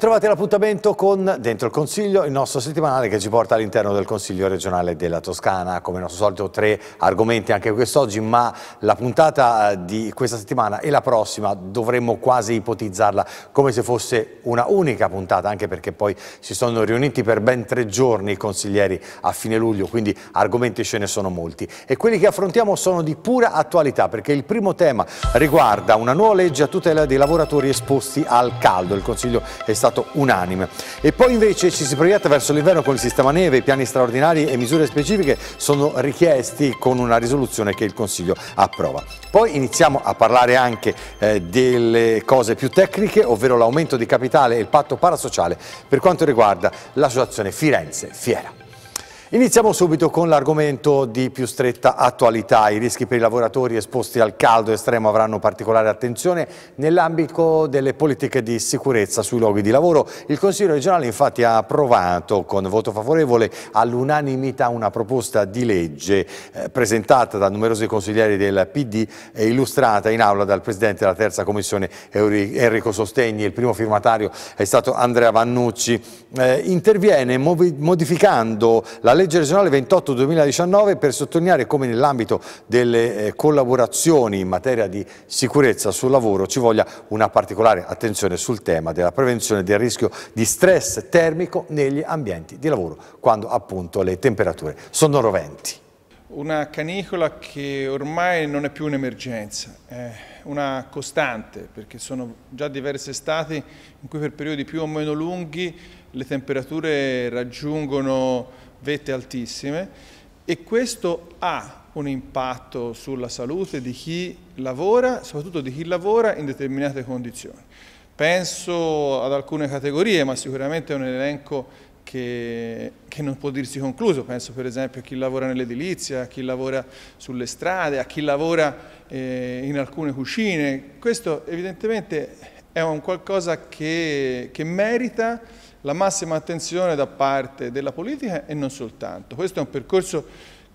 Bentrovati all'appuntamento con Dentro il Consiglio, il nostro settimanale che ci porta all'interno del Consiglio regionale della Toscana. Come nostro solito tre argomenti anche quest'oggi, ma la puntata eh, di questa settimana e la prossima dovremmo quasi ipotizzarla come se fosse una unica puntata, anche perché poi si sono riuniti per ben tre giorni i consiglieri a fine luglio, quindi argomenti ce ne sono molti. E quelli che affrontiamo sono di pura attualità, perché il primo tema riguarda una nuova legge a tutela dei lavoratori esposti al caldo. Il Consiglio è stato stato unanime. E poi invece ci si proietta verso l'inverno con il sistema neve, i piani straordinari e misure specifiche sono richiesti con una risoluzione che il Consiglio approva. Poi iniziamo a parlare anche eh, delle cose più tecniche, ovvero l'aumento di capitale e il patto parasociale per quanto riguarda l'associazione Firenze Fiera. Iniziamo subito con l'argomento di più stretta attualità. I rischi per i lavoratori esposti al caldo estremo avranno particolare attenzione nell'ambito delle politiche di sicurezza sui luoghi di lavoro. Il Consiglio regionale infatti ha approvato con voto favorevole all'unanimità una proposta di legge eh, presentata da numerosi consiglieri del PD e illustrata in aula dal Presidente della Terza Commissione Enrico Sostegni. Il primo firmatario è stato Andrea Vannucci. Eh, interviene modificando la legge legge regionale 28-2019 per sottolineare come nell'ambito delle eh, collaborazioni in materia di sicurezza sul lavoro ci voglia una particolare attenzione sul tema della prevenzione del rischio di stress termico negli ambienti di lavoro, quando appunto le temperature sono roventi. Una canicola che ormai non è più un'emergenza, è una costante, perché sono già diverse estati in cui per periodi più o meno lunghi le temperature raggiungono vette altissime e questo ha un impatto sulla salute di chi lavora, soprattutto di chi lavora in determinate condizioni. Penso ad alcune categorie, ma sicuramente è un elenco che, che, non può dirsi concluso, penso per esempio a chi lavora nell'edilizia, a chi lavora sulle strade, a chi lavora eh, in alcune cucine, questo evidentemente è un qualcosa che, che merita la massima attenzione da parte della politica e non soltanto. Questo è un percorso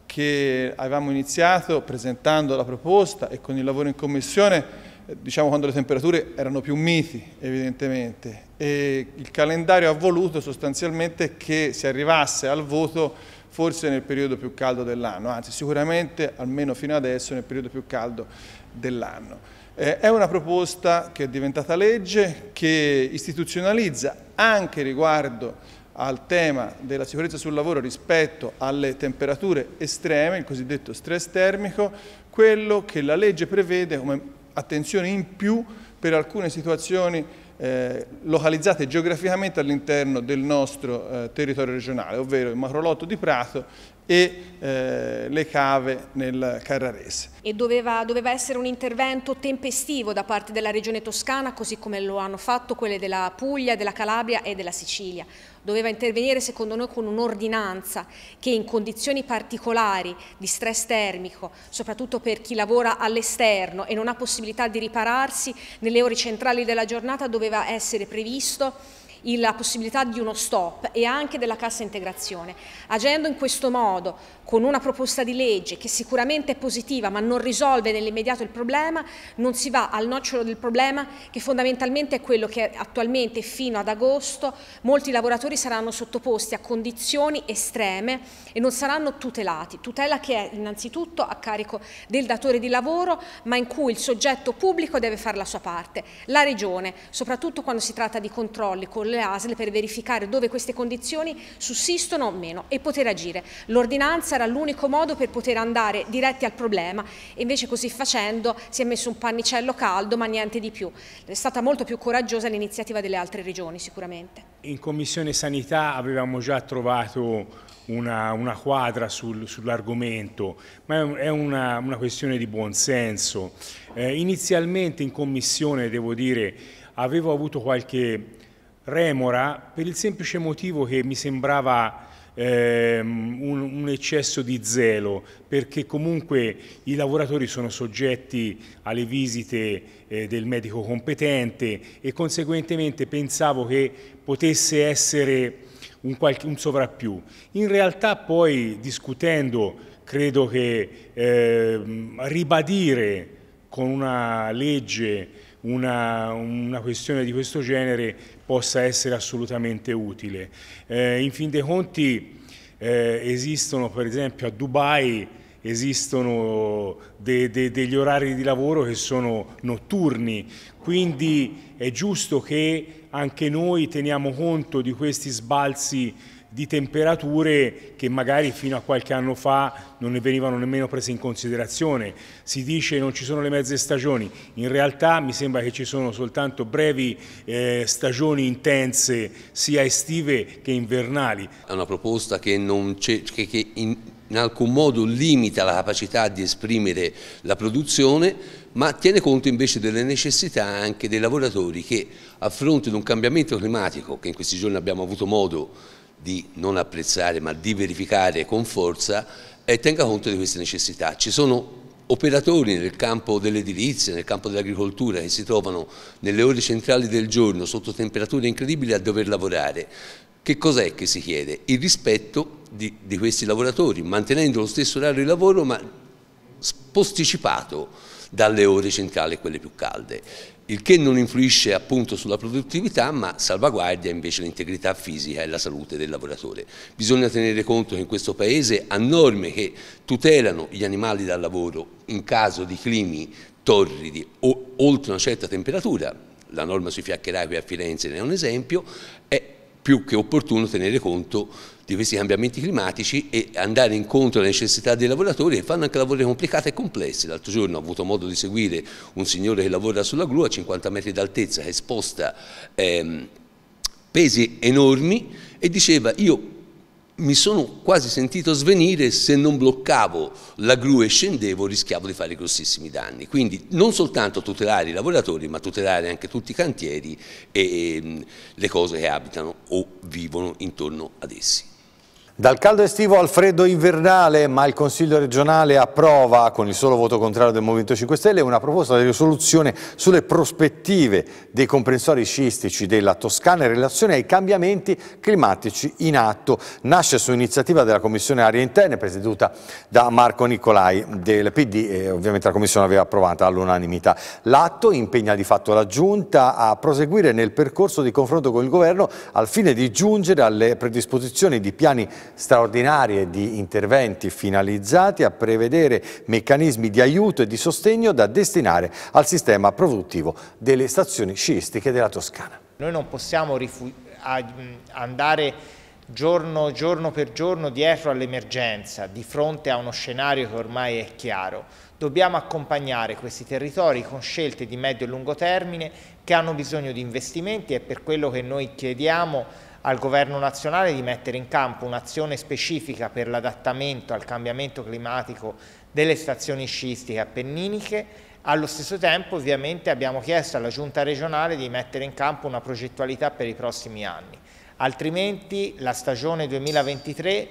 che avevamo iniziato presentando la proposta e con il lavoro in commissione eh, diciamo quando le temperature erano più miti evidentemente e il calendario ha voluto sostanzialmente che si arrivasse al voto forse nel periodo più caldo dell'anno, anzi sicuramente almeno fino adesso nel periodo più caldo dell'anno. Eh, è una proposta che è diventata legge, che istituzionalizza anche riguardo al tema della sicurezza sul lavoro rispetto alle temperature estreme, il cosiddetto stress termico, quello che la legge prevede come attenzione in più per alcune situazioni eh, localizzate geograficamente all'interno del nostro eh, territorio regionale, ovvero il macrolotto di Prato e eh, le cave nel Carrarese. E doveva, doveva, essere un intervento tempestivo da parte della regione toscana, così come lo hanno fatto quelle della Puglia, della Calabria e della Sicilia. Doveva intervenire secondo noi con un'ordinanza che in condizioni particolari di stress termico, soprattutto per chi lavora all'esterno e non ha possibilità di ripararsi, nelle ore centrali della giornata doveva essere previsto la possibilità di uno stop e anche della cassa integrazione. Agendo in questo modo, con una proposta di legge che sicuramente è positiva ma non risolve nell'immediato il problema, non si va al nocciolo del problema che fondamentalmente è quello che attualmente fino ad agosto molti lavoratori saranno sottoposti a condizioni estreme e non saranno tutelati. Tutela che è innanzitutto a carico del datore di lavoro ma in cui il soggetto pubblico deve fare la sua parte. La Regione, soprattutto quando si tratta di controlli con le le ASL per verificare dove queste condizioni sussistono o meno e poter agire. L'ordinanza era l'unico modo per poter andare diretti al problema e invece così facendo si è messo un pannicello caldo ma niente di più. È stata molto più coraggiosa l'iniziativa delle altre regioni sicuramente. In Commissione Sanità avevamo già trovato una, una quadra sul, sull'argomento, ma è una, una, questione di buonsenso. Eh, inizialmente in Commissione, devo dire, avevo avuto qualche remora per il semplice motivo che mi sembrava ehm, un, un, eccesso di zelo, perché comunque i lavoratori sono soggetti alle visite eh, del medico competente e conseguentemente pensavo che potesse essere un, qualche, un sovrappiù. In realtà poi discutendo credo che eh, ribadire con una legge, una, una, questione di questo genere possa essere assolutamente utile. Eh, in fin dei conti eh, esistono per esempio a Dubai esistono de, de, degli orari di lavoro che sono notturni, quindi è giusto che anche noi teniamo conto di questi sbalzi di temperature che magari fino a qualche anno fa non ne venivano nemmeno prese in considerazione. Si dice che non ci sono le mezze stagioni, in realtà mi sembra che ci sono soltanto brevi eh, stagioni intense sia estive che invernali. È una proposta che, che, che in, in alcun modo limita la capacità di esprimere la produzione ma tiene conto invece delle necessità anche dei lavoratori che a fronte di un cambiamento climatico che in questi giorni abbiamo avuto modo di non apprezzare ma di verificare con forza e tenga conto di queste necessità. Ci sono operatori nel campo dell'edilizia, nel campo dell'agricoltura che si trovano nelle ore centrali del giorno sotto temperature incredibili a dover lavorare. Che cos'è che si chiede? Il rispetto di, di questi lavoratori, mantenendo lo stesso orario di lavoro ma posticipato dalle ore centrali a quelle più calde il che non influisce appunto sulla produttività ma salvaguardia invece l'integrità fisica e la salute del lavoratore. Bisogna tenere conto che in questo Paese ha norme che tutelano gli animali dal lavoro in caso di climi torridi o oltre una certa temperatura, la norma sui fiaccherai qui a Firenze ne è un esempio, è più che opportuno tenere conto di questi cambiamenti climatici e andare incontro alle necessità dei lavoratori che fanno anche lavori complicati e complessi. L'altro giorno ho avuto modo di seguire un signore che lavora sulla gru a 50 metri d'altezza, che sposta ehm, pesi enormi e diceva io mi sono quasi sentito svenire se non bloccavo la gru e scendevo rischiavo di fare grossissimi danni. Quindi non soltanto tutelare i lavoratori ma tutelare anche tutti i cantieri e, e ehm, le cose che abitano o vivono intorno ad essi. Dal caldo estivo al freddo invernale, ma il Consiglio regionale approva, con il solo voto contrario del Movimento 5 Stelle, una proposta di risoluzione sulle prospettive dei comprensori sciistici della Toscana in relazione ai cambiamenti climatici in atto. Nasce su iniziativa della Commissione Aria Interne, presieduta da Marco Nicolai del PD, e ovviamente la Commissione aveva approvata all'unanimità. L'atto impegna di fatto la Giunta a proseguire nel percorso di confronto con il Governo al fine di giungere alle predisposizioni di piani straordinarie di interventi finalizzati a prevedere meccanismi di aiuto e di sostegno da destinare al sistema produttivo delle stazioni sciistiche della Toscana. Noi non possiamo andare giorno, giorno per giorno dietro all'emergenza, di fronte a uno scenario che ormai è chiaro. Dobbiamo accompagnare questi territori con scelte di medio e lungo termine che hanno bisogno di investimenti e per quello che noi chiediamo al governo nazionale di mettere in campo un'azione specifica per l'adattamento al cambiamento climatico delle stazioni sciistiche appenniniche allo stesso tempo ovviamente abbiamo chiesto alla giunta regionale di mettere in campo una progettualità per i prossimi anni, altrimenti la stagione 2023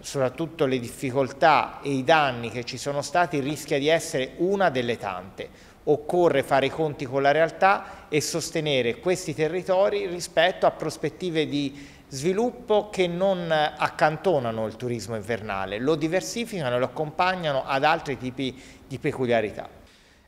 soprattutto le difficoltà e i danni che ci sono stati rischia di essere una delle tante occorre fare i conti con la realtà e sostenere questi territori rispetto a prospettive di sviluppo che non accantonano il turismo invernale, lo diversificano e lo accompagnano ad altri tipi di peculiarità.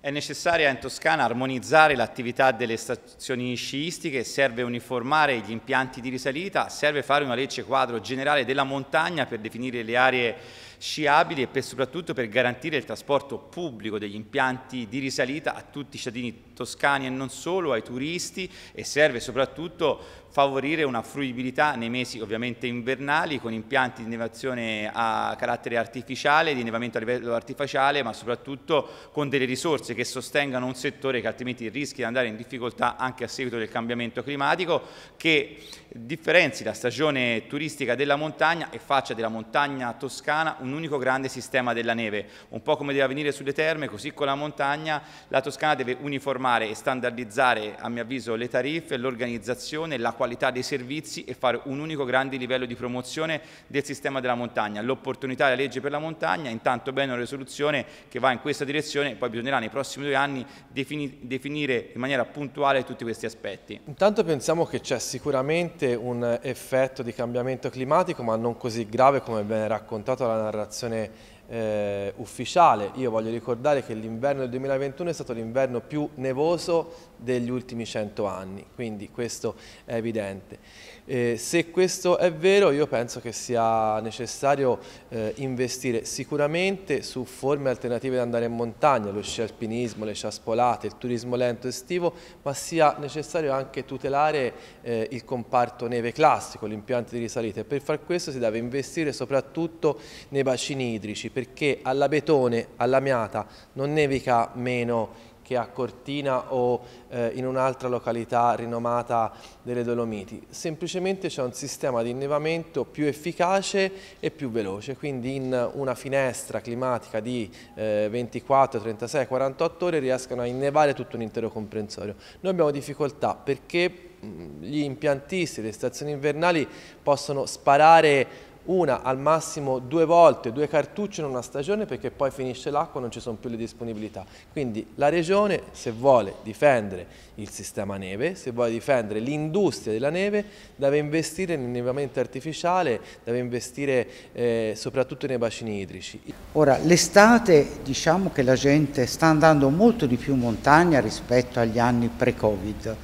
È necessaria in Toscana armonizzare l'attività delle stazioni sciistiche, serve uniformare gli impianti di risalita, serve fare una legge quadro generale della montagna per definire le aree sciabili e per, soprattutto per garantire il trasporto pubblico degli impianti di risalita a tutti i cittadini toscani e non solo, ai turisti e serve soprattutto favorire una fruibilità nei mesi ovviamente invernali con impianti di innevazione a carattere artificiale, di innevamento a livello artificiale, ma soprattutto con delle risorse che sostengano un settore che altrimenti rischia di andare in difficoltà anche a seguito del cambiamento climatico, che differenzi la stagione turistica della montagna e faccia della montagna toscana un unico grande sistema della neve. Un po' come deve avvenire sulle terme, così con la montagna, la Toscana deve uniformare e standardizzare, a mio avviso, le tariffe, l'organizzazione, la qualità dei servizi e fare un unico grande livello di promozione del sistema della montagna. L'opportunità della legge per la montagna, intanto bene una risoluzione che va in questa direzione, poi bisognerà nei prossimi due anni defini definire in maniera puntuale tutti questi aspetti. Intanto pensiamo che c'è sicuramente un effetto di cambiamento climatico, ma non così grave come viene raccontato la narrazione eh, ufficiale. Io voglio ricordare che l'inverno del 2021 è stato l'inverno più nevoso degli ultimi 100 anni, quindi questo è evidente. Eh, se questo è vero io penso che sia necessario eh, investire sicuramente su forme alternative di andare in montagna, lo sci alpinismo, le ciaspolate, il turismo lento estivo, ma sia necessario anche tutelare eh, il comparto neve classico, l'impianto di risalita e per far questo si deve investire soprattutto nei bacini idrici perché alla Betone, alla Miata, non nevica meno che a Cortina o eh, in un'altra località rinomata delle Dolomiti. Semplicemente c'è un sistema di innevamento più efficace e più veloce, quindi in una finestra climatica di eh, 24, 36, 48 ore riescono a innevare tutto un intero comprensorio. Noi abbiamo difficoltà perché mm, gli impiantisti, le stazioni invernali possono sparare una al massimo due volte, due cartucce in una stagione perché poi finisce l'acqua e non ci sono più le disponibilità. Quindi la regione se vuole difendere il sistema neve, se vuole difendere l'industria della neve, deve investire nell'innevamento artificiale, deve investire eh, soprattutto nei bacini idrici. Ora l'estate diciamo che la gente sta andando molto di più in montagna rispetto agli anni pre-Covid,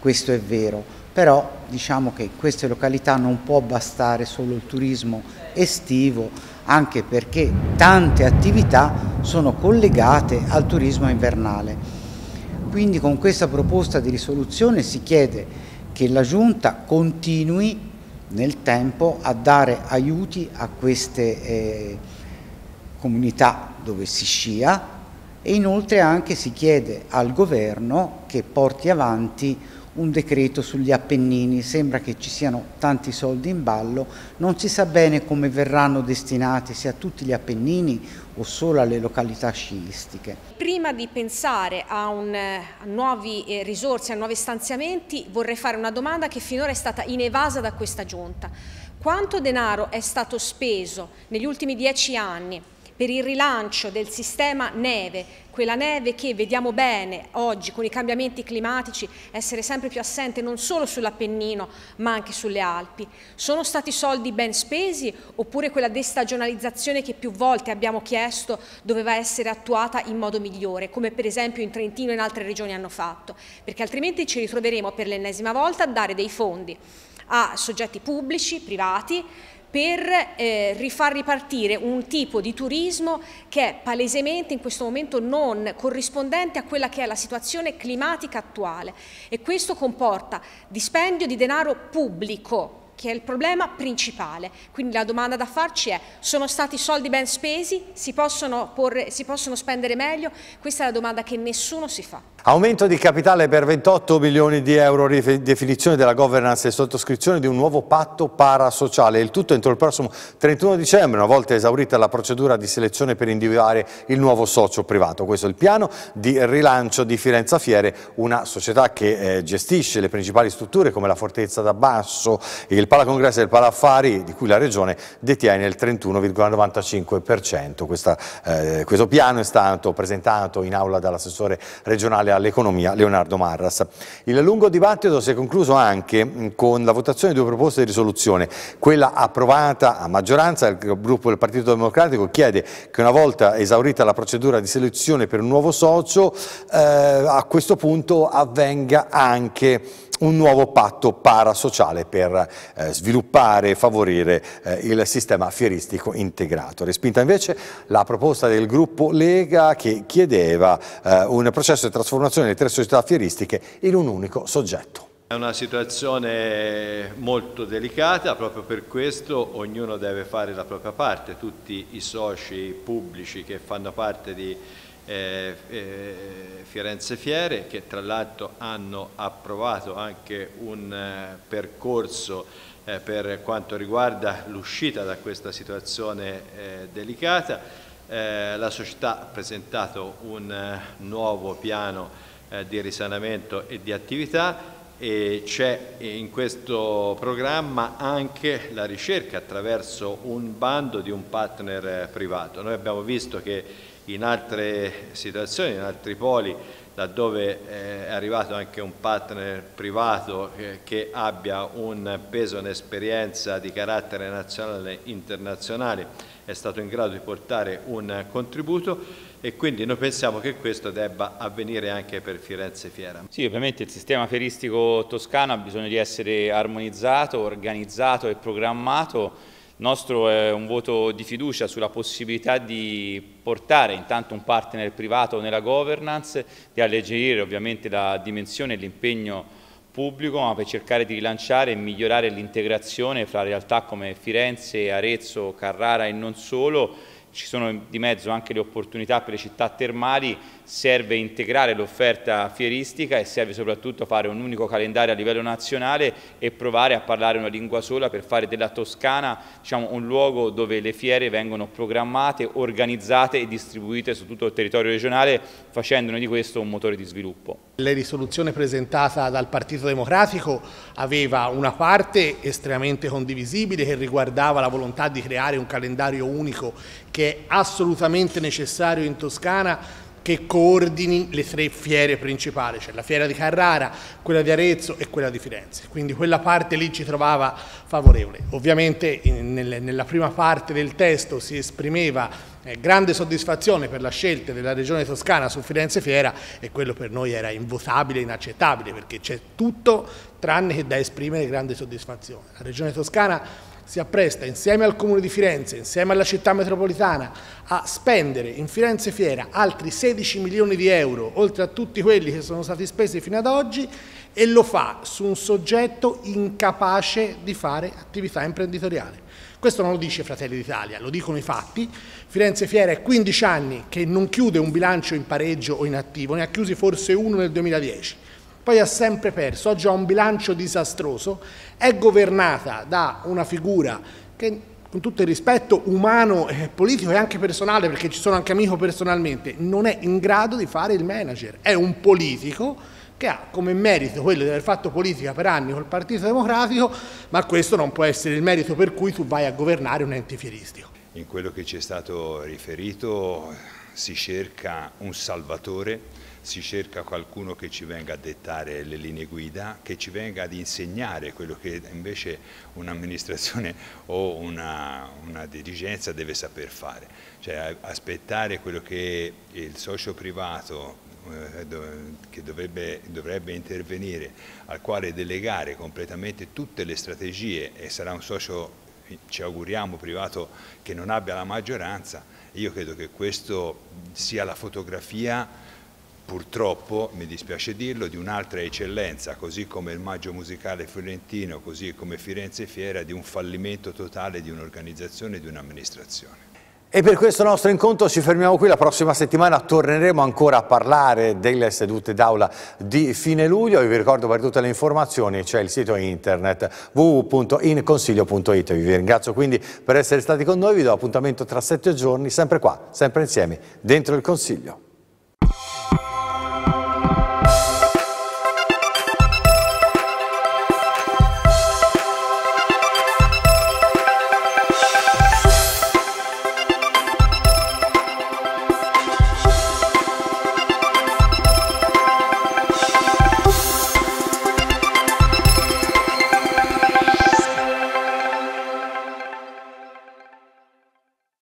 questo è vero però diciamo che in queste località non può bastare solo il turismo estivo, anche perché tante attività sono collegate al turismo invernale. Quindi con questa proposta di risoluzione si chiede che la Giunta continui nel tempo a dare aiuti a queste eh, comunità dove si scia e inoltre anche si chiede al governo che porti avanti un decreto sugli Appennini, sembra che ci siano tanti soldi in ballo, non si sa bene come verranno destinati sia a tutti gli Appennini o solo alle località sciistiche. Prima di pensare a, un, a nuove eh, risorse, a nuovi stanziamenti, vorrei fare una domanda che finora è stata inevasa da questa giunta. Quanto denaro è stato speso negli ultimi dieci anni per il rilancio del sistema neve, quella neve che vediamo bene oggi con i cambiamenti climatici essere sempre più assente non solo sull'Appennino ma anche sulle Alpi. Sono stati soldi ben spesi oppure quella destagionalizzazione che più volte abbiamo chiesto doveva essere attuata in modo migliore, come per esempio in Trentino e in altre regioni hanno fatto, perché altrimenti ci ritroveremo per l'ennesima volta a dare dei fondi a soggetti pubblici, privati, per eh, rifar ripartire un tipo di turismo che è palesemente in questo momento non corrispondente a quella che è la situazione climatica attuale e questo comporta dispendio di denaro pubblico che è il problema principale. Quindi la domanda da farci è, sono stati soldi ben spesi? Si possono, porre, si possono spendere meglio? Questa è la domanda che nessuno si fa. Aumento di capitale per 28 milioni di euro, definizione della governance e sottoscrizione di un nuovo patto parasociale. Il tutto entro il prossimo 31 dicembre, una volta esaurita la procedura di selezione per individuare il nuovo socio privato. Questo è il piano di rilancio di Firenze Fiere, una società che eh, gestisce le principali strutture come la Fortezza da Basso, il il Palacongressi e il Palaffari, di cui la Regione detiene il 31,95%. Questa, eh, questo piano è stato presentato in aula dall'assessore regionale all'economia Leonardo Marras. Il lungo dibattito si è concluso anche mm, con la votazione di due proposte di risoluzione. Quella approvata a maggioranza, il gruppo del Partito Democratico chiede che una volta esaurita la procedura di selezione per un nuovo socio, eh, a questo punto avvenga anche un nuovo patto parasociale per eh, sviluppare e favorire eh, il sistema fieristico integrato. Respinta invece la proposta del gruppo Lega che chiedeva eh, un processo di trasformazione delle tre società fieristiche in un unico soggetto. È una situazione molto delicata, proprio per questo ognuno deve fare la propria parte, tutti i soci pubblici che fanno parte di eh, eh, Firenze Fiere che tra l'altro hanno approvato anche un eh, percorso eh, per quanto riguarda l'uscita da questa situazione eh, delicata. Eh, la società ha presentato un nuovo piano di risanamento e di attività e c'è in questo programma anche la ricerca attraverso un bando di un partner privato. Noi abbiamo visto che in altre situazioni, in altri poli, laddove eh, è arrivato anche un partner privato eh, che abbia un peso, un'esperienza di carattere nazionale e internazionale, è stato in grado di portare un contributo e quindi noi pensiamo che questo debba avvenire anche per Firenze Fiera. Sì, ovviamente il sistema feristico toscano ha bisogno di essere armonizzato, organizzato e programmato nostro è un voto di fiducia sulla possibilità di portare intanto un partner privato nella governance, di alleggerire ovviamente la dimensione e l'impegno pubblico, ma per cercare di rilanciare e migliorare l'integrazione fra realtà come Firenze, Arezzo, Carrara e non solo. Ci sono di mezzo anche le opportunità per le città termali serve integrare l'offerta fieristica e serve soprattutto fare un unico calendario a livello nazionale e provare a parlare una lingua sola per fare della Toscana diciamo, un luogo dove le fiere vengono programmate, organizzate e distribuite su tutto il territorio regionale facendone di questo un motore di sviluppo. La risoluzione presentata dal Partito Democratico aveva una parte estremamente condivisibile che riguardava la volontà di creare un calendario unico che è assolutamente necessario in Toscana che coordini le tre fiere principali, cioè la fiera di Carrara, quella di Arezzo e quella di Firenze. Quindi quella parte lì ci trovava favorevole. Ovviamente in, nel, nella prima parte del testo si esprimeva eh, grande soddisfazione per la scelta della regione toscana su Firenze Fiera e quello per noi era invotabile, inaccettabile, perché c'è tutto tranne che da esprimere grande soddisfazione. La regione toscana si appresta insieme al Comune di Firenze, insieme alla città metropolitana, a spendere in Firenze Fiera altri 16 milioni di euro, oltre a tutti quelli che sono stati spesi fino ad oggi, e lo fa su un soggetto incapace di fare attività imprenditoriale. Questo non lo dice Fratelli d'Italia, lo dicono i fatti. Firenze Fiera è 15 anni che non chiude un bilancio in pareggio o in attivo, ne ha chiusi forse uno nel 2010 poi ha sempre perso, oggi ha un bilancio disastroso, è governata da una figura che con tutto il rispetto umano, eh, politico e anche personale, perché ci sono anche amico personalmente, non è in grado di fare il manager, è un politico che ha come merito quello di aver fatto politica per anni col Partito Democratico, ma questo non può essere il merito per cui tu vai a governare un ente fieristico. In quello che ci è stato riferito si cerca un salvatore si cerca qualcuno che ci venga a dettare le linee guida, che ci venga ad insegnare quello che invece un'amministrazione o una, una, dirigenza deve saper fare, cioè aspettare quello che il socio privato eh, che dovrebbe, dovrebbe intervenire, al quale delegare completamente tutte le strategie e sarà un socio ci auguriamo privato che non abbia la maggioranza, io credo che questo sia la fotografia purtroppo, mi dispiace dirlo, di un'altra eccellenza, così come il Maggio Musicale Fiorentino, così come Firenze Fiera, di un fallimento totale di un'organizzazione e di un'amministrazione. E per questo nostro incontro ci fermiamo qui, la prossima settimana torneremo ancora a parlare delle sedute d'aula di fine luglio, vi ricordo per tutte le informazioni c'è il sito internet www.inconsiglio.it, vi ringrazio quindi per essere stati con noi, vi do appuntamento tra sette giorni, sempre qua, sempre insieme, dentro il Consiglio.